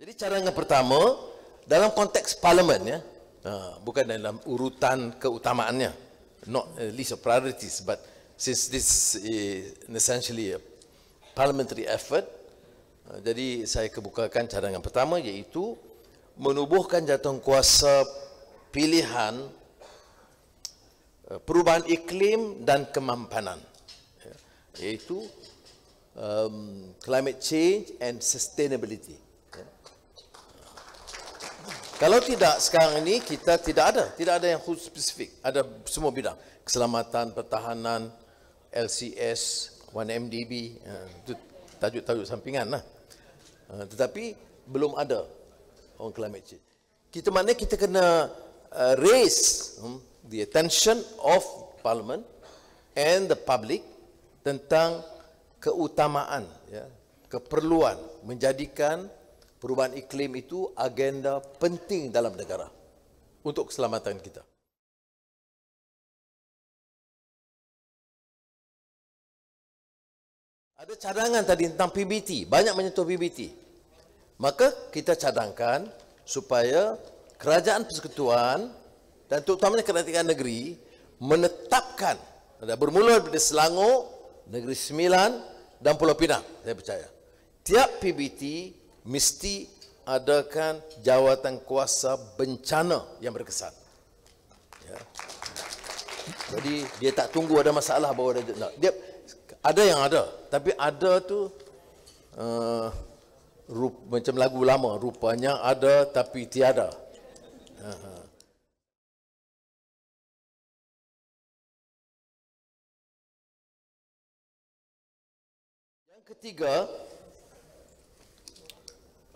Jadi cara yang pertama dalam konteks parlimen ya, ha, bukan dalam urutan keutamaannya, not list of priorities, but since this is essentially a parliamentary effort, ha, jadi saya kebukakan cara yang pertama yaitu menubuhkan jantung kuasa pilihan eh, perubahan iklim dan kemampanan yaitu ya, um, climate change and sustainability. Kalau tidak sekarang ini kita tidak ada, tidak ada yang khusus spesifik. Ada semua bidang. Keselamatan, pertahanan, LCS, 1MDB, ya, tajuk-tajuk sampingan lah. Ha, tetapi belum ada on climate change. Kita mana kita kena uh, raise hmm, the attention of parliament and the public tentang keutamaan, ya, keperluan menjadikan perubahan iklim itu agenda penting dalam negara untuk keselamatan kita. Ada cadangan tadi tentang PBT, banyak menyentuh PBT. Maka kita cadangkan supaya kerajaan persekutuan dan terutamanya kerajaan negeri menetapkan ada bermula dari Selangor, Negeri Sembilan dan Pulau Pinang, saya percaya. Tiap PBT mesti adakan jawatan kuasa bencana yang berkesan. Ya. Jadi dia tak tunggu ada masalah baru dia nak. Dia ada yang ada, tapi ada tu uh, rup, macam lagu lama rupanya ada tapi tiada. Yang ketiga,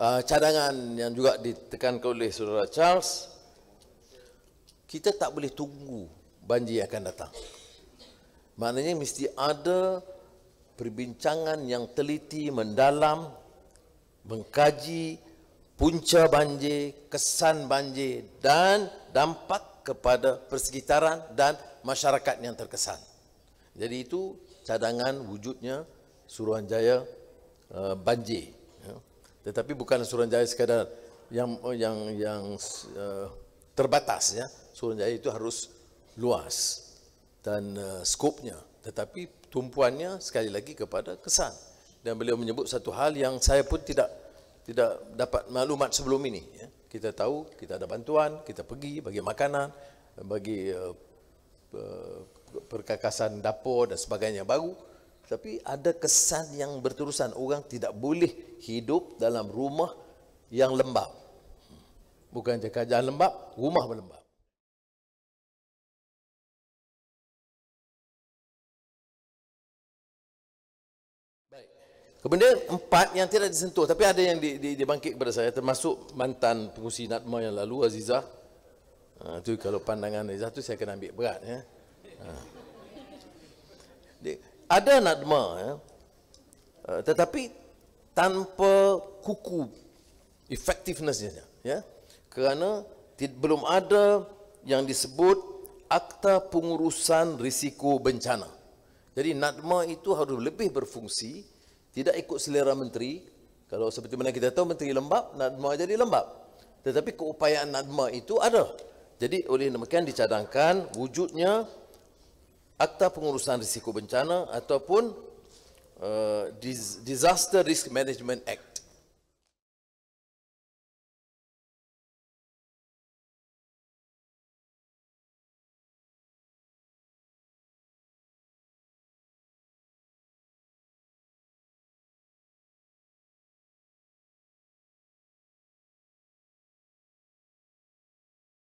uh, cadangan yang juga ditekan oleh saudara Charles kita tak boleh tunggu banjir akan datang maknanya mesti ada perbincangan yang teliti mendalam mengkaji punca banjir kesan banjir dan dampak kepada persekitaran dan masyarakat yang terkesan jadi itu cadangan wujudnya Suruhanjaya uh, banjir tetapi bukan jaya sekadar yang yang yang uh, terbatas ya. jaya itu harus luas dan uh, skopnya tetapi tumpuannya sekali lagi kepada kesan. Dan beliau menyebut satu hal yang saya pun tidak tidak dapat maklumat sebelum ini ya. Kita tahu kita ada bantuan, kita pergi bagi makanan, bagi uh, uh, perkakasan dapur dan sebagainya baru. Tapi ada kesan yang berterusan. Orang tidak boleh hidup dalam rumah yang lembab. Bukan cakap jangan lembab, rumah berlembab. Kemudian empat yang tidak disentuh tapi ada yang dibangkit kepada saya termasuk mantan pengusi Natma yang lalu Aziza. Ha, itu kalau pandangan Aziza tu saya kena ambil berat ya. Ha ada nadma ya. Eh, tetapi tanpa kuku effectivenessnya ya kerana belum ada yang disebut akta pengurusan risiko bencana jadi nadma itu harus lebih berfungsi tidak ikut selera menteri kalau seperti mana kita tahu menteri lembap nadma jadi lembap tetapi keupayaan nadma itu ada jadi oleh demikian dicadangkan wujudnya akta pengurusan risiko bencana ataupun uh, Disaster Risk Management Act.